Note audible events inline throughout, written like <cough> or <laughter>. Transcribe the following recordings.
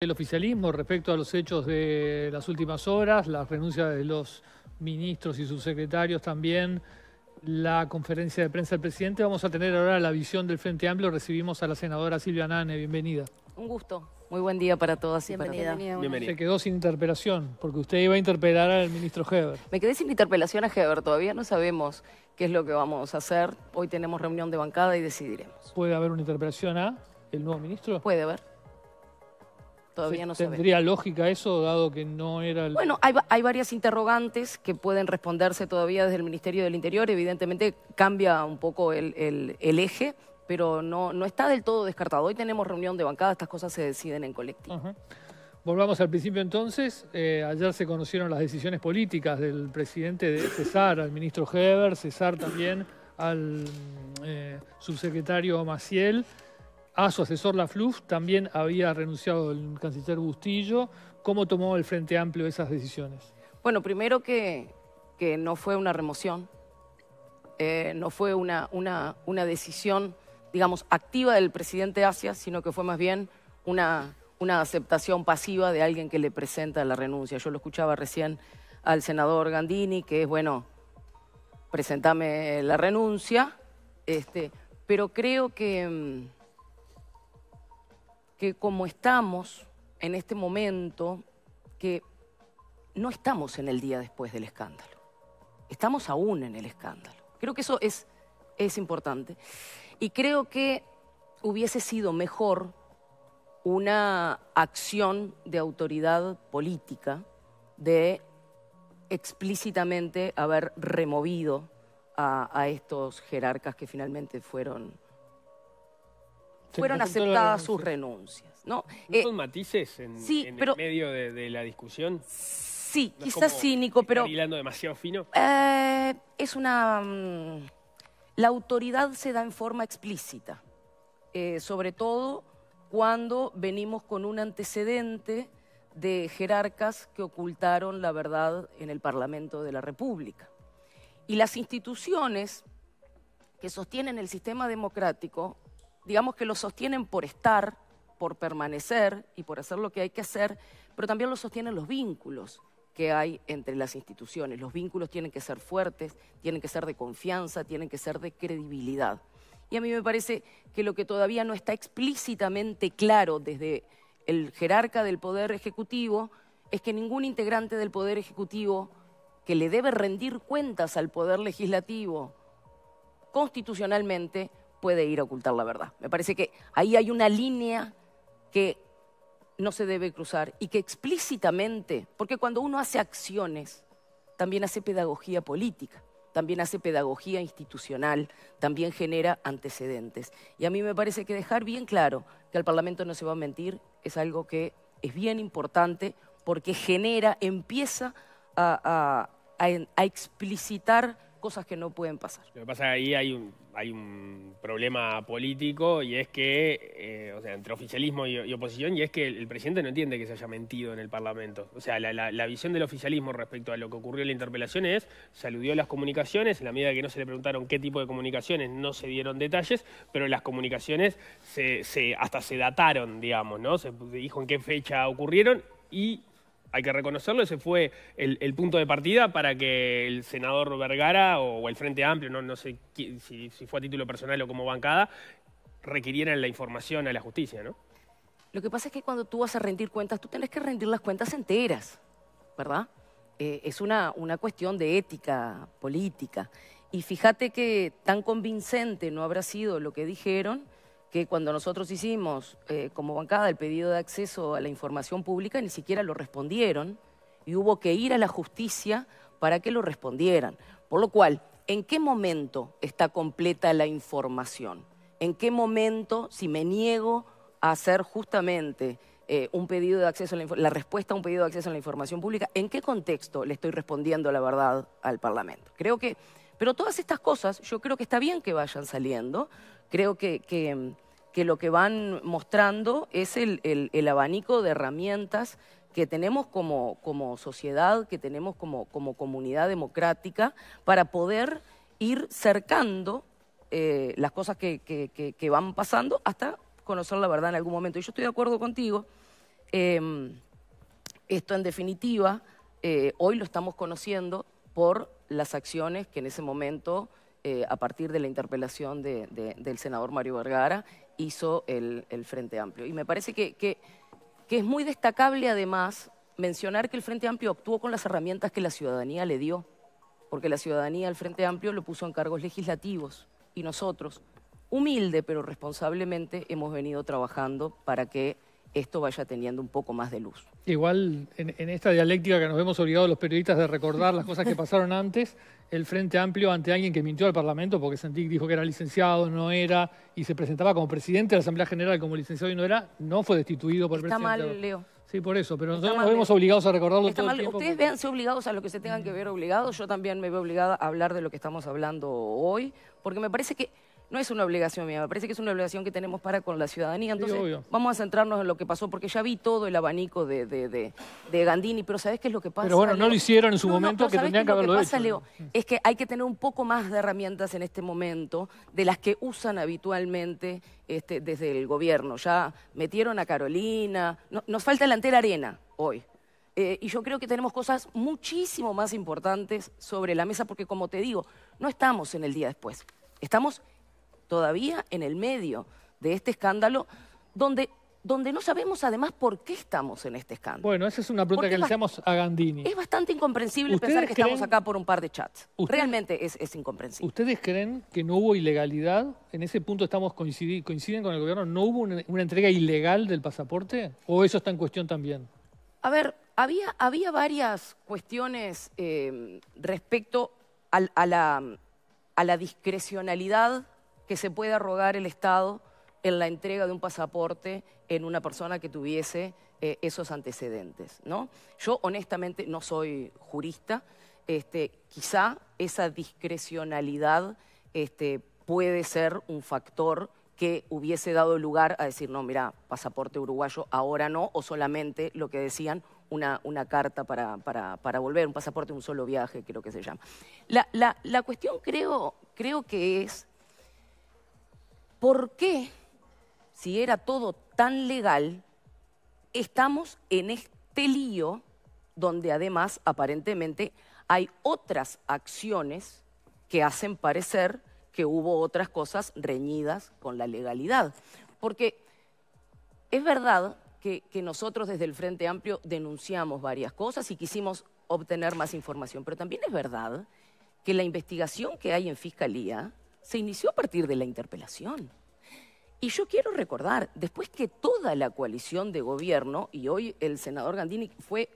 El oficialismo respecto a los hechos de las últimas horas, las renuncias de los ministros y subsecretarios también, la conferencia de prensa del presidente. Vamos a tener ahora la visión del Frente Amplio. Recibimos a la senadora Silvia Nane. Bienvenida. Un gusto. Muy buen día para todas Bienvenida. y para Bienvenida. Se quedó sin interpelación, porque usted iba a interpelar al ministro Heber. Me quedé sin interpelación a Heber. Todavía no sabemos qué es lo que vamos a hacer. Hoy tenemos reunión de bancada y decidiremos. ¿Puede haber una interpelación a el nuevo ministro? Puede haber. ¿Tendría lógica eso, dado que no era... Bueno, hay, varias interrogantes que pueden responderse todavía desde el Ministerio del Interior. Evidentemente cambia un poco el, eje, pero no, no está del todo descartado. Hoy tenemos reunión de bancada, estas cosas se deciden en colectivo. Volvamos al principio entonces. Eh, ayer se conocieron las decisiones políticas del presidente de César, al ministro Heber, César también al eh, subsecretario Maciel a su asesor Lafluf también había renunciado el canciller Bustillo. ¿Cómo tomó el Frente Amplio esas decisiones? Bueno, primero que, que no fue una remoción, eh, no fue una, una, una, decisión, digamos, activa del presidente Asia, sino que fue más bien una, una aceptación pasiva de alguien que le presenta la renuncia. Yo lo escuchaba recién al senador Gandini, que es, bueno, presentame la renuncia, este, pero creo que mm, que como estamos en este momento, que no estamos en el día después del escándalo, estamos aún en el escándalo. Creo que eso es, importante. Y creo que hubiese sido mejor una acción de autoridad política de explícitamente haber removido a, a estos jerarcas que finalmente fueron fueron aceptadas sus renuncias. ¿no? Eh, matices en, medio de, la discusión? Sí, quizás cínico, pero... hilando demasiado fino? Eh, es una... Mm, la autoridad se da en forma explícita, eh, sobre todo cuando venimos con un antecedente de jerarcas que ocultaron la verdad en el Parlamento de la República. Y las instituciones que sostienen el sistema democrático digamos que lo sostienen por estar, por permanecer y por hacer lo que hay que hacer, pero también lo sostienen los vínculos que hay entre las instituciones. Los vínculos tienen que ser fuertes, tienen que ser de confianza, tienen que ser de credibilidad. Y a mí me parece que lo que todavía no está explícitamente claro desde el jerarca del Poder Ejecutivo es que ningún integrante del Poder Ejecutivo que le debe rendir cuentas al Poder Legislativo constitucionalmente puede ir a ocultar la verdad. Me parece que ahí hay una línea que no se debe cruzar y que explícitamente, porque cuando uno hace acciones, también hace pedagogía política, también hace pedagogía institucional, también genera antecedentes. Y a mí me parece que dejar bien claro que al Parlamento no se va a mentir es algo que es bien importante porque genera, empieza a, a explicitar cosas que no pueden pasar. Lo que pasa es que ahí hay un, hay un problema político y es que, eh, o sea, entre oficialismo y, oposición, y es que el, presidente no entiende que se haya mentido en el Parlamento. O sea, la, visión del oficialismo respecto a lo que ocurrió en la interpelación es, se aludió a las comunicaciones, en la medida que no se le preguntaron qué tipo de comunicaciones, no se dieron detalles, pero las comunicaciones se hasta se dataron, digamos, ¿no? Se dijo en qué fecha ocurrieron y hay que reconocerlo, ese fue el, punto de partida para que el senador Vergara o, el Frente Amplio, no, sé si, fue a título personal o como bancada, requirieran la información a la justicia, ¿no? Lo que pasa es que cuando tú vas a rendir cuentas, tú tenés que rendir las cuentas enteras, ¿verdad? Eh, es una, una cuestión de ética política. Y fíjate que tan convincente no habrá sido lo que dijeron que cuando nosotros hicimos eh, como bancada el pedido de acceso a la información pública ni siquiera lo respondieron y hubo que ir a la justicia para que lo respondieran. Por lo cual, ¿en qué momento está completa la información? ¿En qué momento, si me niego a hacer justamente eh, un pedido de acceso la, la respuesta a un pedido de acceso a la información pública, ¿en qué contexto le estoy respondiendo la verdad al Parlamento? Creo que, pero todas estas cosas yo creo que está bien que vayan saliendo creo que, lo que van mostrando es el, abanico de herramientas que tenemos como, sociedad, que tenemos como, comunidad democrática, para poder ir cercando eh, las cosas que, van pasando hasta conocer la verdad en algún momento. Y yo estoy de acuerdo contigo. Em, esto, en definitiva, eh, hoy lo estamos conociendo por las acciones que en ese momento eh, a partir de la interpelación del senador Mario Vergara, hizo el, Frente Amplio. Y me parece que, es muy destacable, además, mencionar que el Frente Amplio actuó con las herramientas que la ciudadanía le dio, porque la ciudadanía al Frente Amplio lo puso en cargos legislativos y nosotros, humilde pero responsablemente, hemos venido trabajando para que esto vaya teniendo un poco más de luz. Igual en, esta dialéctica que nos hemos obligado los periodistas de recordar las cosas que pasaron antes, el Frente Amplio ante alguien que mintió al Parlamento porque Santik dijo que era licenciado, no era, y se presentaba como presidente de la Asamblea General como licenciado y no era, no fue destituido por el presidente. Está mal, Leo. Sí, por eso, pero nosotros nos vemos obligados a recordarlo Está todo mal. el tiempo. Ustedes véanse obligados a lo que se tengan que ver obligados. Yo también me veo obligada a hablar de lo que estamos hablando hoy, porque me parece que no es una obligación mía, me parece que es una obligación que tenemos para con la ciudadanía. Entonces, vamos a centrarnos en lo que pasó, porque ya vi todo el abanico de, Gandini, pero sabes qué es lo que pasa? Pero bueno, no lo hicieron en su momento, que tenían que haberlo lo que pasa, Leo, es que hay que tener un poco más de herramientas en este momento de las que usan habitualmente este, desde el gobierno. Ya metieron a Carolina, nos falta la entera arena hoy. Eh, y yo creo que tenemos cosas muchísimo más importantes sobre la mesa, porque como te digo, no estamos en el día después, estamos todavía en el medio de este escándalo, donde, donde no sabemos además por qué estamos en este escándalo. Bueno, esa es una pregunta que le hacemos a Gandini. Es bastante incomprensible pensar que estamos acá por un par de chats. Realmente es, incomprensible. ¿Ustedes creen que no hubo ilegalidad? En ese punto estamos coinciden con el gobierno. ¿No hubo una, entrega ilegal del pasaporte? ¿O eso está en cuestión también? A ver, había, había varias cuestiones eh, respecto a, la, a la discrecionalidad que se pueda rogar el Estado en la entrega de un pasaporte en una persona que tuviese eh, esos antecedentes. ¿no? Yo honestamente no soy jurista, este, quizá esa discrecionalidad este, puede ser un factor que hubiese dado lugar a decir, no, mira, pasaporte uruguayo ahora no, o solamente lo que decían, una, una carta para, para, volver, un pasaporte, un solo viaje, creo que se llama. La, la, la cuestión creo, creo que es ¿Por qué, si era todo tan legal, estamos en este lío donde además aparentemente hay otras acciones que hacen parecer que hubo otras cosas reñidas con la legalidad? Porque es verdad que, nosotros desde el Frente Amplio denunciamos varias cosas y quisimos obtener más información, pero también es verdad que la investigación que hay en Fiscalía se inició a partir de la interpelación. Y yo quiero recordar, después que toda la coalición de gobierno, y hoy el senador Gandini fue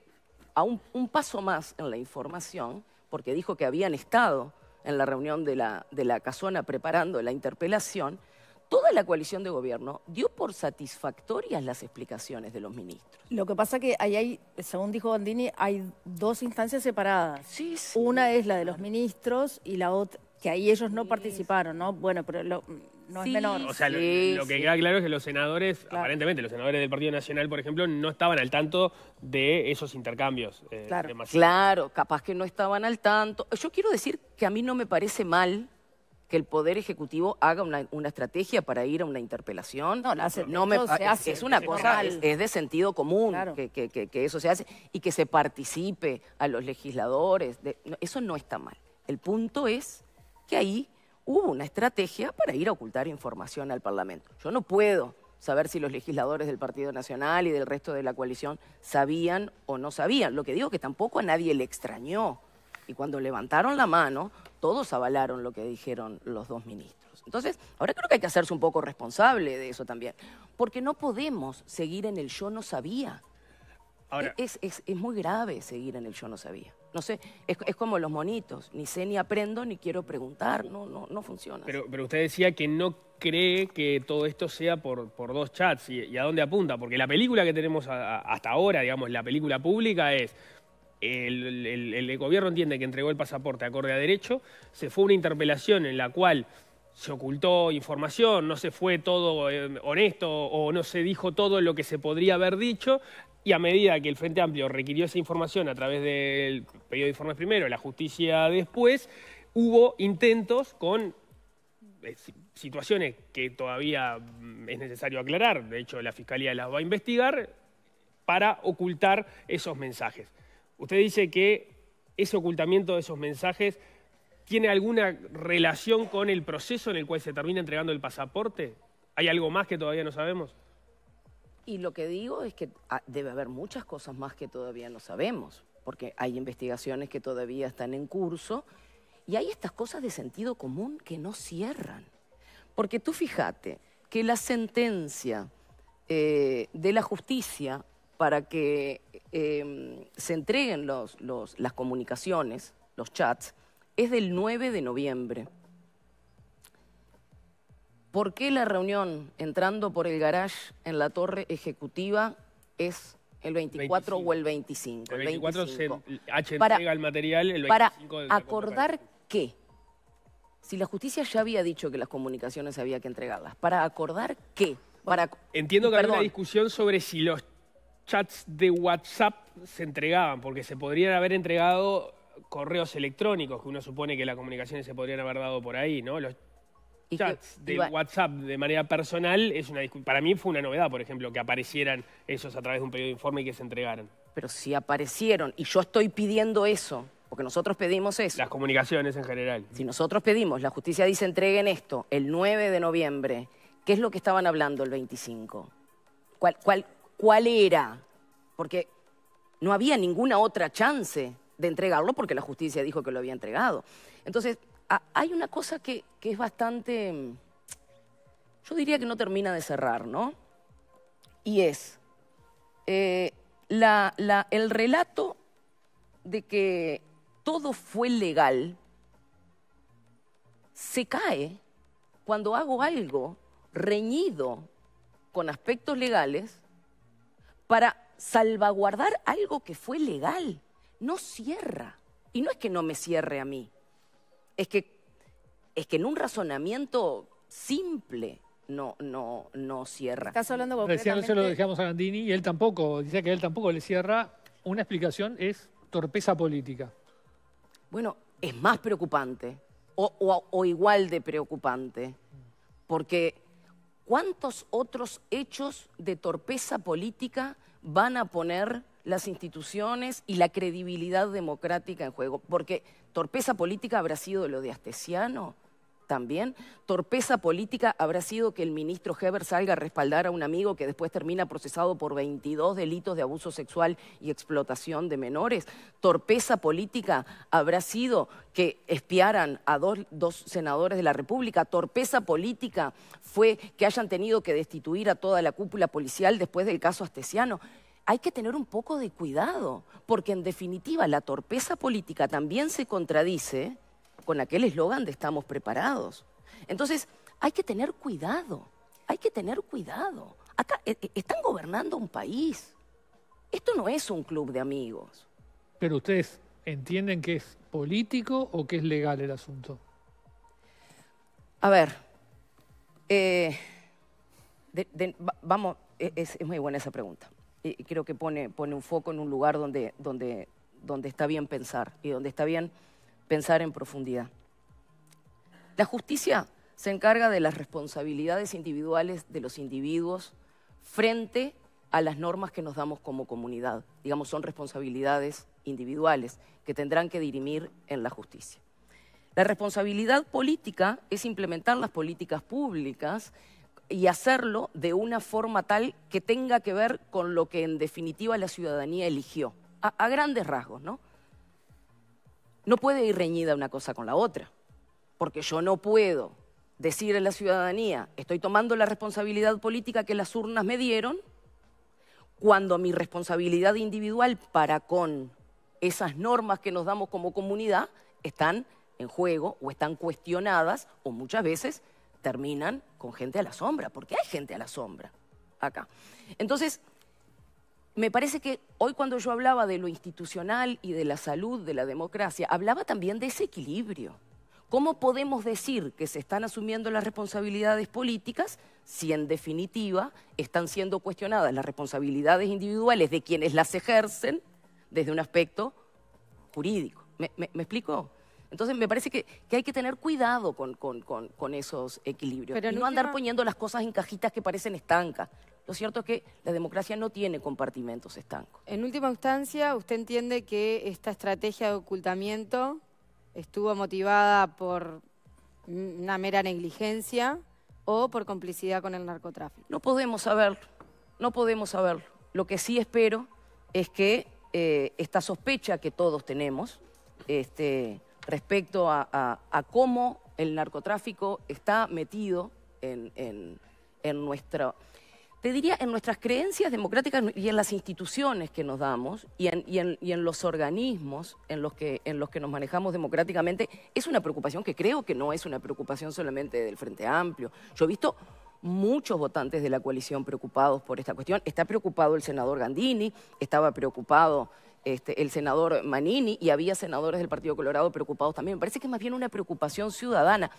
a un, paso más en la información, porque dijo que habían estado en la reunión de la, de la casona preparando la interpelación, toda la coalición de gobierno dio por satisfactorias las explicaciones de los ministros. Lo que pasa que ahí hay, según dijo Gandini, hay dos instancias separadas. sí, Una es la de los ministros y la otra que ahí ellos no participaron, ¿no? Bueno, pero mm, no es menor. O sea, lo, que queda claro es que los senadores, aparentemente, los senadores del Partido Nacional, por ejemplo, no estaban al tanto de esos intercambios. Eh, claro. claro, capaz que no estaban al tanto. Yo quiero decir que a mí no me parece mal que el Poder Ejecutivo haga una, estrategia para ir a una interpelación. No, la no me, hace, es, una cosa, es, de sentido común que, que, que, eso se hace y que se participe a los legisladores. eso no está mal. El punto es que ahí hubo una estrategia para ir a ocultar información al Parlamento. Yo no puedo saber si los legisladores del Partido Nacional y del resto de la coalición sabían o no sabían. Lo que digo que tampoco a nadie le extrañó. Y cuando levantaron la mano, todos avalaron lo que dijeron los dos ministros. Entonces, ahora creo que hay que hacerse un poco responsable de eso también, porque no podemos seguir en el yo no sabía. E-, es, es muy grave seguir en el yo no sabía. No sé, es, como los monitos, ni sé ni aprendo ni quiero preguntar, no, no, no funciona. Pero, pero usted decía que no cree que todo esto sea por, por dos chats y, a dónde apunta, porque la película que tenemos hasta ahora, digamos, la película pública es... El, gobierno entiende que entregó el pasaporte acorde a derecho, se fue una interpelación en la cual se ocultó información, no se fue todo eh, honesto o no se dijo todo lo que se podría haber dicho, y a medida que el Frente Amplio requirió esa información a través del pedido de informes primero, la justicia después, hubo intentos con eh, situaciones que todavía mm, es necesario aclarar, de hecho la Fiscalía las va a investigar, para ocultar esos mensajes. Usted dice que ese ocultamiento de esos mensajes tiene alguna relación con el proceso en el cual se termina entregando el pasaporte. ¿Hay algo más que todavía no sabemos? Y lo que digo es que ah, debe haber muchas cosas más que todavía no sabemos, porque hay investigaciones que todavía están en curso y hay estas cosas de sentido común que no cierran. Porque tú fíjate que la sentencia eh, de la justicia para que em, se entreguen los, las comunicaciones, los chats, es del 9 de noviembre. ¿Por qué la reunión entrando por el garage en la torre ejecutiva es el 24 o el 25? El 24 Se, para, entrega el material, el 25 Para acordar qué. Si la justicia ya había dicho que las comunicaciones había que entregarlas, ¿para acordar qué? Para, Entiendo que había una discusión sobre si los chats de WhatsApp se entregaban, porque se podrían haber entregado correos electrónicos, que uno supone que las comunicaciones se podrían haber dado por ahí, ¿no? de WhatsApp de manera personal es una Para mí fue una novedad, por ejemplo, que aparecieran esos a través de un periodo de informe y que se entregaran. Pero si aparecieron, y yo estoy pidiendo eso, porque nosotros pedimos eso. Las comunicaciones en general. Si nosotros pedimos, la justicia dice entreguen esto el 9 de noviembre, ¿qué es lo que estaban hablando el 25? ¿Cuál, cuál, cuál era? Porque no había ninguna otra chance de entregarlo porque la justicia dijo que lo había entregado. Entonces, Ah, hay una cosa que, es bastante, mm, yo diría que no termina de cerrar, ¿no? Y es eh, el relato de que todo fue legal, se cae cuando hago algo reñido con aspectos legales para salvaguardar algo que fue legal. No cierra. Y no es que no me cierre a mí, es que, es que en un razonamiento simple no, no, no cierra. Estás hablando completamente... Recién se lo dejamos a Gandini y él tampoco, dice que él tampoco le cierra. Una explicación es torpeza política. Bueno, es más preocupante o igual de preocupante, porque ¿cuántos otros hechos de torpeza política van a poner las instituciones y la credibilidad democrática en juego? Porque ¿Torpeza política habrá sido lo de Astesiano? También. ¿Torpeza política habrá sido que el ministro Heber salga a respaldar a un amigo que después termina procesado por 22 delitos de abuso sexual y explotación de menores? ¿Torpeza política habrá sido que espiaran a dos, senadores de la República? ¿Torpeza política fue que hayan tenido que destituir a toda la cúpula policial después del caso Astesiano? hay que tener un poco de cuidado, porque en definitiva la torpeza política también se contradice con aquel eslogan de estamos preparados. Entonces, hay que tener cuidado, hay que tener cuidado. Acá eh, eh, están gobernando un país. Esto no es un club de amigos. Pero ustedes entienden que es político o que es legal el asunto. A ver, eh, vamos, e, es muy buena esa pregunta creo que pone, un foco en un lugar donde, donde está bien pensar y donde está bien pensar en profundidad. La justicia se encarga de las responsabilidades individuales de los individuos frente a las normas que nos damos como comunidad. Digamos, son responsabilidades individuales que tendrán que dirimir en la justicia. La responsabilidad política es implementar las políticas públicas y hacerlo de una forma tal que tenga que ver con lo que en definitiva la ciudadanía eligió, a, grandes rasgos, ¿no? No puede ir reñida una cosa con la otra, porque yo no puedo decir a la ciudadanía, estoy tomando la responsabilidad política que las urnas me dieron, cuando mi responsabilidad individual para con esas normas que nos damos como comunidad están en juego o están cuestionadas o muchas veces terminan con gente a la sombra, porque hay gente a la sombra acá. Entonces, me parece que hoy cuando yo hablaba de lo institucional y de la salud de la democracia, hablaba también de ese equilibrio. ¿Cómo podemos decir que se están asumiendo las responsabilidades políticas si en definitiva están siendo cuestionadas las responsabilidades individuales de quienes las ejercen desde un aspecto jurídico? ¿Me, explico? Entonces me parece que, hay que tener cuidado con, esos equilibrios Pero no andar poniendo las cosas en cajitas que parecen estancas. Lo cierto es que la democracia no tiene compartimentos estancos. En última instancia, ¿usted entiende que esta estrategia de ocultamiento estuvo motivada por una mera negligencia o por complicidad con el narcotráfico? No podemos saberlo, no podemos saberlo. Lo que sí espero es que eh, esta sospecha que todos tenemos este, respecto a, cómo el narcotráfico está metido en, te diría, en nuestras creencias democráticas y en las instituciones que nos damos y en, los organismos en los que nos manejamos democráticamente, es una preocupación que creo que no es una preocupación solamente del Frente Amplio. Yo he visto muchos votantes de la coalición preocupados por esta cuestión. Está preocupado el senador Gandini, estaba preocupado este, el senador Manini y había senadores del Partido Colorado preocupados también. parece que es más bien una preocupación ciudadana.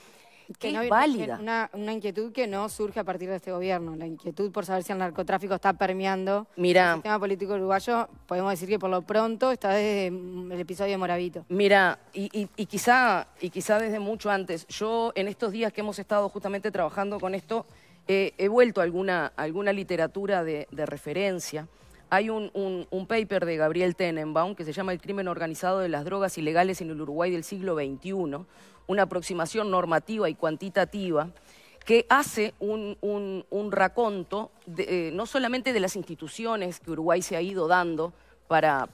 Que, no, es válida. Una, inquietud que no surge a partir de este gobierno, la inquietud por saber si el narcotráfico está permeando el sistema político uruguayo, podemos decir que por lo pronto está desde mm, el episodio de Moravito. Mira, y, y, quizá, desde mucho antes, yo en estos días que hemos estado justamente trabajando con esto, he vuelto a alguna, alguna literatura de referencia. Hay un, paper de Gabriel Tenenbaum que se llama El crimen organizado de las drogas ilegales en el Uruguay del siglo XXI, una aproximación normativa y cuantitativa que hace un, un raconto eh, no solamente de las instituciones que Uruguay se ha ido dando para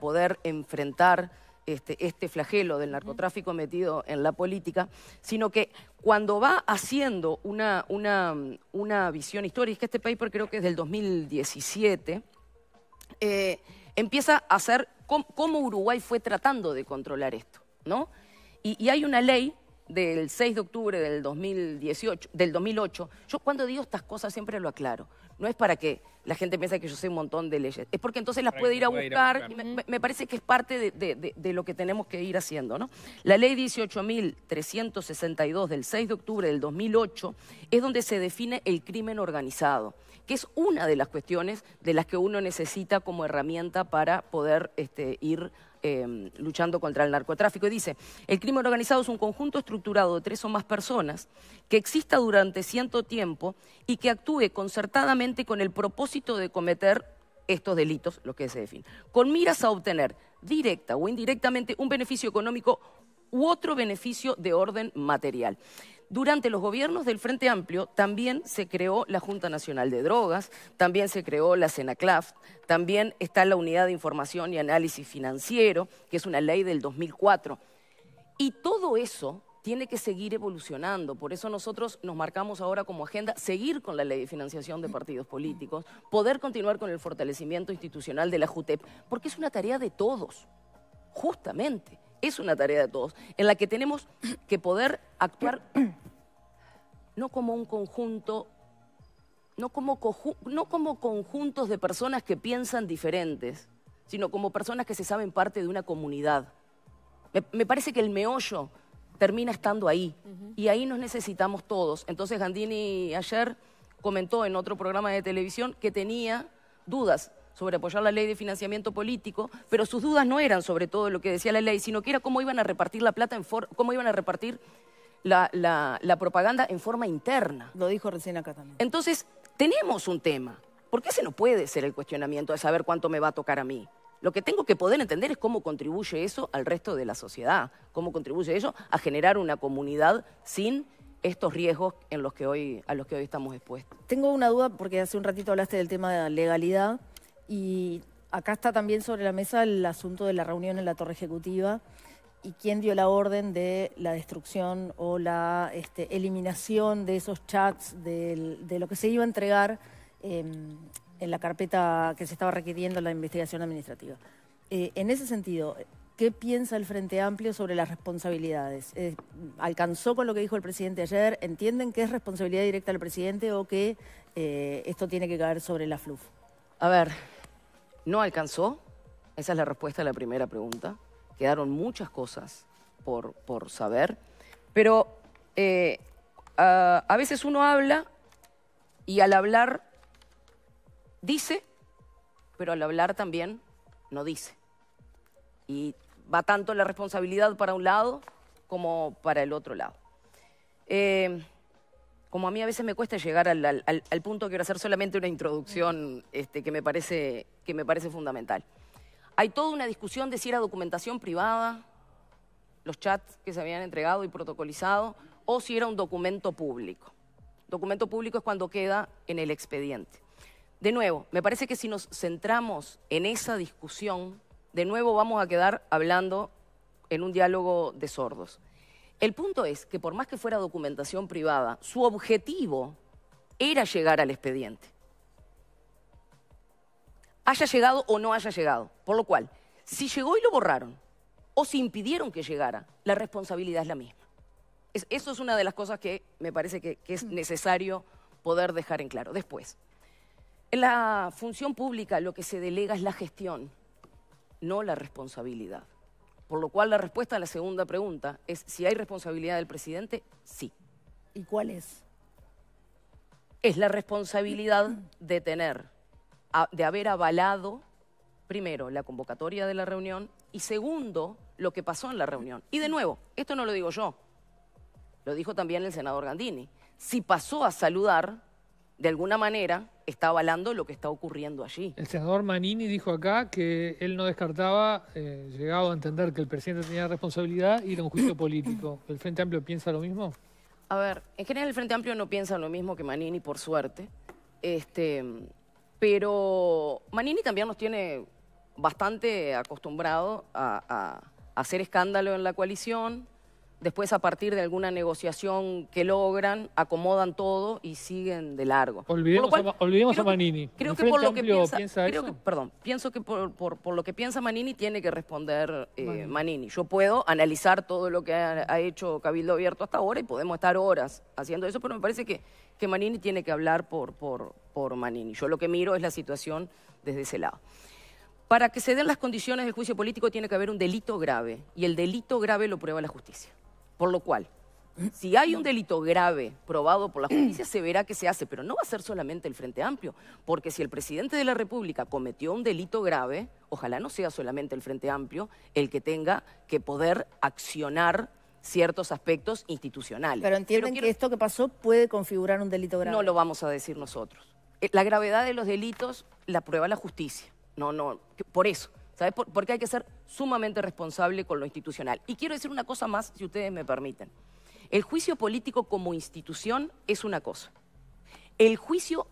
poder enfrentar este, este flagelo del narcotráfico metido en la política, sino que cuando va haciendo una, visión histórica, que este paper creo que es del 2017, eh, empieza a hacer cómo, cómo, Uruguay fue tratando de controlar esto, y hay una ley del 6 de octubre del del 2008. Yo cuando digo estas cosas siempre lo aclaro. No es para que la gente piense que yo sé un montón de leyes. Es porque entonces las puede ir a buscar. me, parece que es parte de, lo que tenemos que ir haciendo. ¿no? La ley 18.362 del 6 de octubre del 2008 es donde se define el crimen organizado, que es una de las cuestiones de las que uno necesita como herramienta para poder este, ir Em, luchando contra el narcotráfico. Y dice, el crimen organizado es un conjunto estructurado de tres o más personas que exista durante cierto tiempo y que actúe concertadamente con el propósito de cometer estos delitos, lo que se define, con miras a obtener directa o indirectamente un beneficio económico u otro beneficio de orden material. Durante los gobiernos del Frente Amplio también se creó la Junta Nacional de Drogas, también se creó la CENACLAF, también está la Unidad de Información y Análisis Financiero, que es una ley del 2004. Y todo eso tiene que seguir evolucionando. Por eso nosotros nos marcamos ahora como agenda seguir con la ley de financiación de partidos políticos, poder continuar con el fortalecimiento institucional de la JUTEP, porque es una tarea de todos, justamente es una tarea de todos, en la que tenemos que poder actuar <clears throat> no como un conjunto, no como, conjuntos de personas que piensan diferentes, sino como personas que se saben parte de una comunidad. Me, parece que el meollo termina estando ahí y ahí nos necesitamos todos. Entonces Gandini ayer comentó en otro programa de televisión que tenía dudas sobre apoyar la ley de financiamiento político, pero sus dudas no eran sobre todo lo que decía la ley, sino que era cómo iban a repartir la plata, en cómo iban a repartir la, propaganda en forma interna. Lo dijo recién acá también. Entonces, tenemos un tema. ¿Por qué ese no puede ser el cuestionamiento de saber cuánto me va a tocar a mí. Lo que tengo que poder entender es cómo contribuye eso al resto de la sociedad, cómo contribuye eso a generar una comunidad sin estos riesgos en los que hoy, a los que hoy estamos expuestos. Tengo una duda porque hace un ratito hablaste del tema de la legalidad y acá está también sobre la mesa el asunto de la reunión en la Torre Ejecutiva y quién dio la orden de la destrucción o la este, eliminación de esos chats, de, lo que se iba a entregar em, en la carpeta que se estaba requiriendo la investigación administrativa. Eh, en ese sentido, ¿qué piensa el Frente Amplio sobre las responsabilidades? Eh, ¿Alcanzó con lo que dijo el presidente ayer? ¿Entienden que es responsabilidad directa del presidente o que eh, esto tiene que caer sobre la FLUF? A ver, no alcanzó, esa es la respuesta a la primera pregunta. Quedaron muchas cosas por, saber, pero eh, a, veces uno habla y al hablar dice, pero al hablar también no dice. Y va tanto la responsabilidad para un lado como para el otro lado. Eh, como a mí a veces me cuesta llegar al, punto, quiero hacer solamente una introducción este, que, me parece, que me parece fundamental. Hay toda una discusión de si era documentación privada, los chats que se habían entregado y protocolizado, o si era un documento público. Documento público es cuando queda en el expediente. De nuevo, me parece que si nos centramos en esa discusión, de nuevo vamos a quedar hablando en un diálogo de sordos. El punto es que por más que fuera documentación privada, su objetivo era llegar al expediente. Haya llegado o no haya llegado. Por lo cual, si llegó y lo borraron, o si impidieron que llegara, la responsabilidad es la misma. eso es una de las cosas que me parece que es mm. necesario poder dejar en claro. Después, en la función pública lo que se delega es la gestión, no la responsabilidad. Por lo cual la respuesta a la segunda pregunta es si hay responsabilidad del presidente, sí. ¿Y cuál es? Es la responsabilidad de tener, de haber avalado, primero, la convocatoria de la reunión y segundo, lo que pasó en la reunión. Y de nuevo, esto no lo digo yo, lo dijo también el senador Gandini. Si pasó a saludar, de alguna manera está avalando lo que está ocurriendo allí. El senador Manini dijo acá que él no descartaba, eh, llegado a entender que el presidente tenía responsabilidad, ...y a un juicio político. <clears throat> ¿El Frente Amplio piensa lo mismo? A ver, en general el Frente Amplio no piensa lo mismo que Manini, por suerte. Este, pero Manini también nos tiene bastante acostumbrado a hacer escándalo en la coalición, Después, a partir de alguna negociación que logran, acomodan todo y siguen de largo. Olvidemos, a, Manini. Creo que por lo que piensa, perdón, pienso que por, lo que piensa Manini tiene que responder eh, Manini. Yo puedo analizar todo lo que ha, hecho Cabildo Abierto hasta ahora y podemos estar horas haciendo eso, pero me parece que, Manini tiene que hablar por, por, por Manini. Yo lo que miro es la situación desde ese lado. Para que se den las condiciones del juicio político tiene que haber un delito grave y el delito grave lo prueba la justicia. Por lo cual, si hay un delito grave probado por la justicia, se verá que se hace, pero no va a ser solamente el Frente Amplio, porque si el presidente de la República cometió un delito grave, ojalá no sea solamente el Frente Amplio el que tenga que poder accionar ciertos aspectos institucionales. Pero entienden que esto que pasó puede configurar un delito grave. No lo vamos a decir nosotros. Eh, la gravedad de los delitos la prueba la justicia. No, no, por eso. ¿Sabes? Porque hay que ser sumamente responsable con lo institucional. Y quiero decir una cosa más, si ustedes me permiten. El juicio político como institución es una cosa. El juicio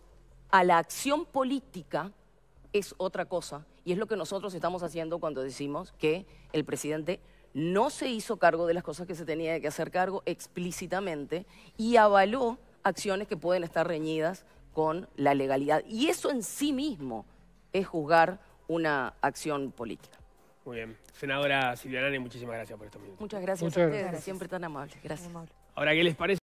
a la acción política es otra cosa. Y es lo que nosotros estamos haciendo cuando decimos que el presidente no se hizo cargo de las cosas que se tenía que hacer cargo explícitamente y avaló acciones que pueden estar reñidas con la legalidad. Y eso en sí mismo es juzgar una acción política. Muy bien. Senadora Silvia Nani, muchísimas gracias por estos minutos. Muchas gracias a ustedes, gracias. siempre tan amables. Gracias. Ahora, ¿qué les parece?